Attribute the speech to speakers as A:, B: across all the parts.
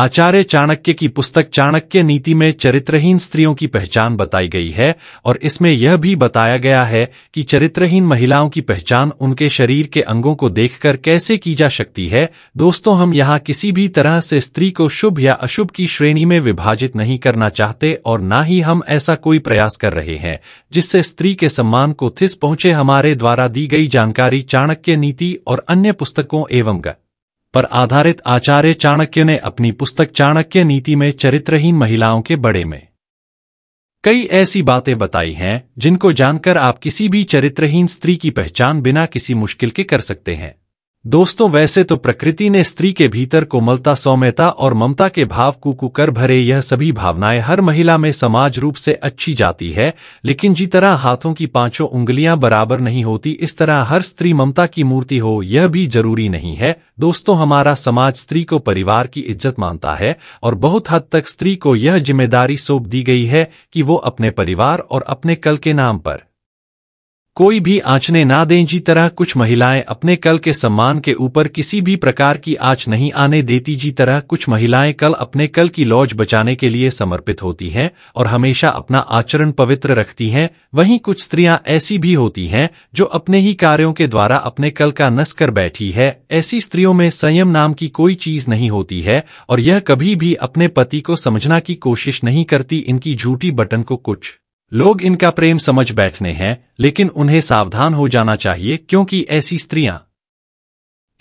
A: आचार्य चाणक्य की पुस्तक चाणक्य नीति में चरित्रहीन स्त्रियों की पहचान बताई गई है और इसमें यह भी बताया गया है कि चरित्रहीन महिलाओं की पहचान उनके शरीर के अंगों को देखकर कैसे की जा सकती है दोस्तों हम यहाँ किसी भी तरह से स्त्री को शुभ या अशुभ की श्रेणी में विभाजित नहीं करना चाहते और न ही हम ऐसा कोई प्रयास कर रहे हैं जिससे स्त्री के सम्मान को थिस पहुंचे हमारे द्वारा दी गई जानकारी चाणक्य नीति और अन्य पुस्तकों एवं पर आधारित आचार्य चाणक्य ने अपनी पुस्तक चाणक्य नीति में चरित्रहीन महिलाओं के बड़े में कई ऐसी बातें बताई हैं जिनको जानकर आप किसी भी चरित्रहीन स्त्री की पहचान बिना किसी मुश्किल के कर सकते हैं दोस्तों वैसे तो प्रकृति ने स्त्री के भीतर कोमलता सौम्यता और ममता के भाव को कुकर भरे यह सभी भावनाएं हर महिला में समाज रूप से अच्छी जाती है लेकिन जी तरह हाथों की पांचों उंगलियां बराबर नहीं होती इस तरह हर स्त्री ममता की मूर्ति हो यह भी जरूरी नहीं है दोस्तों हमारा समाज स्त्री को परिवार की इज्जत मानता है और बहुत हद तक स्त्री को यह जिम्मेदारी सौंप दी गई है कि वो अपने परिवार और अपने कल के नाम पर कोई भी आंचने ना दें जी तरह कुछ महिलाएं अपने कल के सम्मान के ऊपर किसी भी प्रकार की आँच नहीं आने देती जी तरह कुछ महिलाएं कल अपने कल की लौज बचाने के लिए समर्पित होती हैं और हमेशा अपना आचरण पवित्र रखती हैं वहीं कुछ स्त्रियां ऐसी भी होती हैं जो अपने ही कार्यों के द्वारा अपने कल का नस कर बैठी है ऐसी स्त्रियों में संयम नाम की कोई चीज नहीं होती है और यह कभी भी अपने पति को समझना की कोशिश नहीं करती इनकी झूठी बटन को कुछ लोग इनका प्रेम समझ बैठने हैं लेकिन उन्हें सावधान हो जाना चाहिए क्योंकि ऐसी स्त्रियां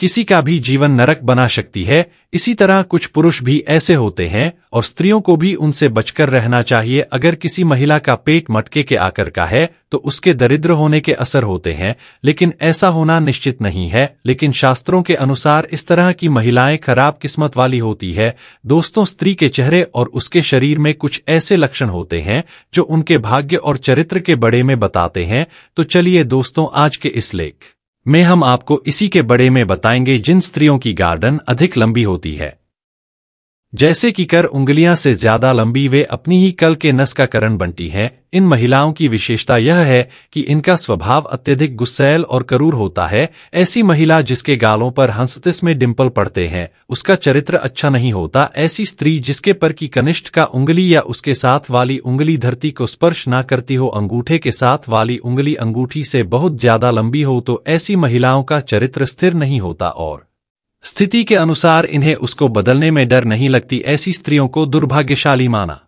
A: किसी का भी जीवन नरक बना सकती है इसी तरह कुछ पुरुष भी ऐसे होते हैं और स्त्रियों को भी उनसे बचकर रहना चाहिए अगर किसी महिला का पेट मटके के आकर का है तो उसके दरिद्र होने के असर होते हैं लेकिन ऐसा होना निश्चित नहीं है लेकिन शास्त्रों के अनुसार इस तरह की महिलाएं खराब किस्मत वाली होती है दोस्तों स्त्री के चेहरे और उसके शरीर में कुछ ऐसे लक्षण होते हैं जो उनके भाग्य और चरित्र के बड़े में बताते हैं तो चलिए दोस्तों आज के इस लेख में हम आपको इसी के बड़े में बताएंगे जिन स्त्रियों की गार्डन अधिक लंबी होती है जैसे कि कर उंगलियां से ज्यादा लंबी वे अपनी ही कल के नस का करण बनती हैं इन महिलाओं की विशेषता यह है कि इनका स्वभाव अत्यधिक गुस्सैल और करूर होता है ऐसी महिला जिसके गालों पर हंसतिस में डिम्पल पड़ते हैं उसका चरित्र अच्छा नहीं होता ऐसी स्त्री जिसके पर की कनिष्ठ का उंगली या उसके साथ वाली उंगली धरती को स्पर्श न करती हो अंगूठे के साथ वाली उंगली अंगूठी से बहुत ज्यादा लंबी हो तो ऐसी महिलाओं का चरित्र स्थिर नहीं होता और स्थिति के अनुसार इन्हें उसको बदलने में डर नहीं लगती ऐसी स्त्रियों को दुर्भाग्यशाली माना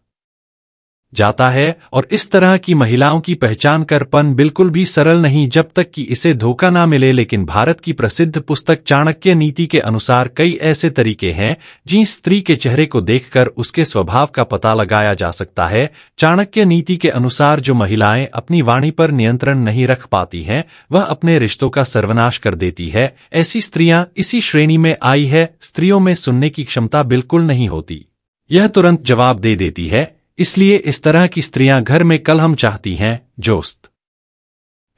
A: जाता है और इस तरह की महिलाओं की पहचान कर पन बिल्कुल भी सरल नहीं जब तक कि इसे धोखा ना मिले लेकिन भारत की प्रसिद्ध पुस्तक चाणक्य नीति के अनुसार कई ऐसे तरीके हैं जिन स्त्री के चेहरे को देखकर उसके स्वभाव का पता लगाया जा सकता है चाणक्य नीति के अनुसार जो महिलाएं अपनी वाणी पर नियंत्रण नहीं रख पाती है वह अपने रिश्तों का सर्वनाश कर देती है ऐसी स्त्रियां इसी श्रेणी में आई है स्त्रियों में सुनने की क्षमता बिल्कुल नहीं होती यह तुरंत जवाब दे देती है इसलिए इस तरह की स्त्रियां घर में कलहम चाहती हैं जोस्त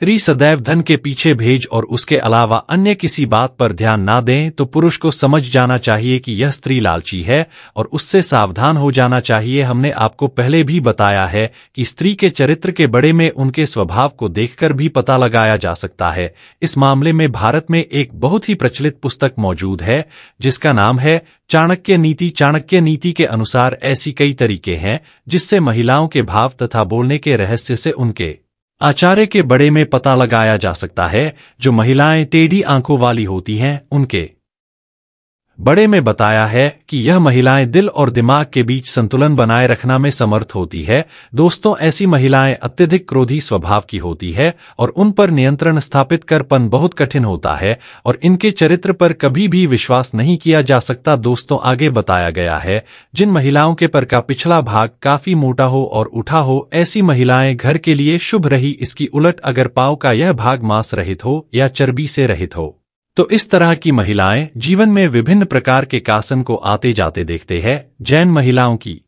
A: री सदैव धन के पीछे भेज और उसके अलावा अन्य किसी बात पर ध्यान ना दें तो पुरुष को समझ जाना चाहिए कि यह स्त्री लालची है और उससे सावधान हो जाना चाहिए हमने आपको पहले भी बताया है कि स्त्री के चरित्र के बड़े में उनके स्वभाव को देखकर भी पता लगाया जा सकता है इस मामले में भारत में एक बहुत ही प्रचलित पुस्तक मौजूद है जिसका नाम है चाणक्य नीति चाणक्य नीति के अनुसार ऐसी कई तरीके हैं जिससे महिलाओं के भाव तथा बोलने के रहस्य से उनके आचार्य के बड़े में पता लगाया जा सकता है जो महिलाएं टेढ़ी आंखों वाली होती हैं उनके बड़े में बताया है कि यह महिलाएं दिल और दिमाग के बीच संतुलन बनाए रखना में समर्थ होती है दोस्तों ऐसी महिलाएं अत्यधिक क्रोधी स्वभाव की होती है और उन पर नियंत्रण स्थापित कर पन बहुत कठिन होता है और इनके चरित्र पर कभी भी विश्वास नहीं किया जा सकता दोस्तों आगे बताया गया है जिन महिलाओं के पर का पिछला भाग काफी मोटा हो और उठा हो ऐसी महिलाएं घर के लिए शुभ रही इसकी उलट अगर पाव का यह भाग मांस रहित हो या चर्बी से रहित हो तो इस तरह की महिलाएं जीवन में विभिन्न प्रकार के कासन को आते जाते देखते हैं जैन महिलाओं की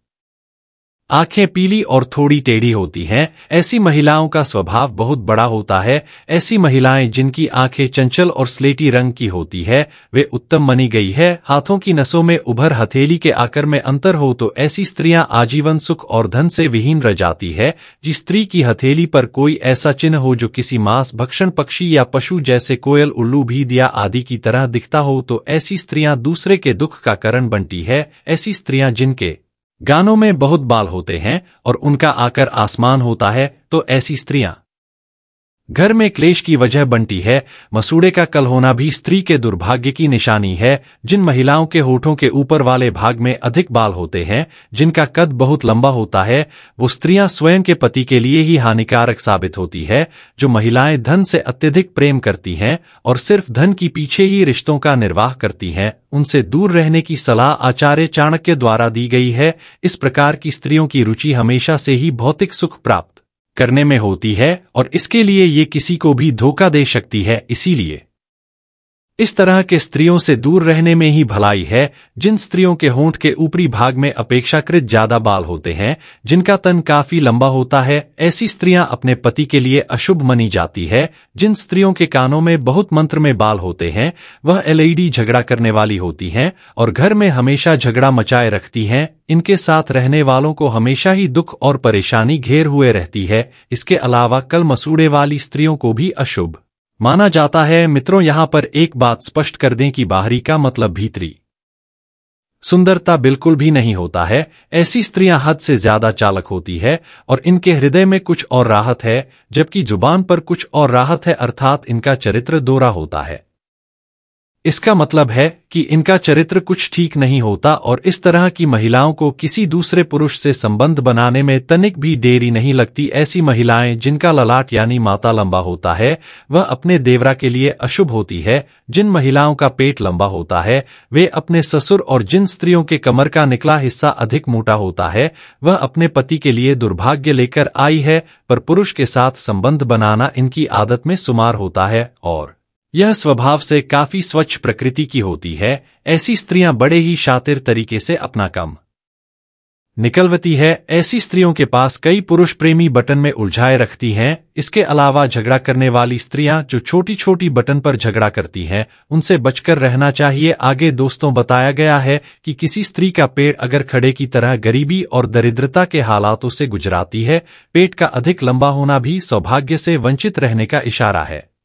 A: आंखें पीली और थोड़ी टेढ़ी होती हैं ऐसी महिलाओं का स्वभाव बहुत बड़ा होता है ऐसी महिलाएं जिनकी आंखें चंचल और स्लेटी रंग की होती है वे उत्तम मनी गई है हाथों की नसों में उभर हथेली के आकर में अंतर हो तो ऐसी स्त्रियां आजीवन सुख और धन से विहीन रह जाती है जिस स्त्री की हथेली पर कोई ऐसा चिन्ह हो जो किसी मांस भक्षण पक्षी या पशु जैसे कोयल उल्लू भी दिया आदि की तरह दिखता हो तो ऐसी स्त्रियां दूसरे के दुख का कारण बनती है ऐसी स्त्रियां जिनके गानों में बहुत बाल होते हैं और उनका आकर आसमान होता है तो ऐसी स्त्रियां घर में क्लेश की वजह बनती है मसूड़े का कल होना भी स्त्री के दुर्भाग्य की निशानी है जिन महिलाओं के होठों के ऊपर वाले भाग में अधिक बाल होते हैं जिनका कद बहुत लंबा होता है वो स्त्रियां स्वयं के पति के लिए ही हानिकारक साबित होती है जो महिलाएं धन से अत्यधिक प्रेम करती हैं और सिर्फ धन की पीछे ही रिश्तों का निर्वाह करती है उनसे दूर रहने की सलाह आचार्य चाणक्य द्वारा दी गई है इस प्रकार की स्त्रियों की रुचि हमेशा से ही भौतिक सुख प्राप्त करने में होती है और इसके लिए ये किसी को भी धोखा दे सकती है इसीलिए इस तरह के स्त्रियों से दूर रहने में ही भलाई है जिन स्त्रियों के होंठ के ऊपरी भाग में अपेक्षाकृत ज्यादा बाल होते हैं जिनका तन काफी लंबा होता है ऐसी स्त्रियां अपने पति के लिए अशुभ मनी जाती है जिन स्त्रियों के कानों में बहुत मंत्र में बाल होते हैं वह एलईडी झगड़ा करने वाली होती हैं और घर में हमेशा झगड़ा मचाए रखती है इनके साथ रहने वालों को हमेशा ही दुख और परेशानी घेर हुए रहती है इसके अलावा कल मसूड़े वाली स्त्रियों को भी अशुभ माना जाता है मित्रों यहां पर एक बात स्पष्ट कर दें कि बाहरी का मतलब भीतरी सुंदरता बिल्कुल भी नहीं होता है ऐसी स्त्रियां हद से ज्यादा चालक होती है और इनके हृदय में कुछ और राहत है जबकि जुबान पर कुछ और राहत है अर्थात इनका चरित्र दोरा होता है इसका मतलब है कि इनका चरित्र कुछ ठीक नहीं होता और इस तरह की महिलाओं को किसी दूसरे पुरुष से संबंध बनाने में तनिक भी देरी नहीं लगती ऐसी महिलाएं जिनका ललाट यानी माता लंबा होता है वह अपने देवरा के लिए अशुभ होती है जिन महिलाओं का पेट लंबा होता है वे अपने ससुर और जिन स्त्रियों के कमर का निकला हिस्सा अधिक मोटा होता है वह अपने पति के लिए दुर्भाग्य लेकर आई है पर पुरुष के साथ संबंध बनाना इनकी आदत में सुमार होता है और यह स्वभाव से काफी स्वच्छ प्रकृति की होती है ऐसी स्त्रियां बड़े ही शातिर तरीके से अपना काम निकलवती है ऐसी स्त्रियों के पास कई पुरुष प्रेमी बटन में उलझाए रखती हैं इसके अलावा झगड़ा करने वाली स्त्रियां जो छोटी छोटी बटन पर झगड़ा करती हैं उनसे बचकर रहना चाहिए आगे दोस्तों बताया गया है कि किसी स्त्री का पेड़ अगर खड़े की तरह गरीबी और दरिद्रता के हालातों से गुजराती है पेट का अधिक लंबा होना भी सौभाग्य से वंचित रहने का इशारा है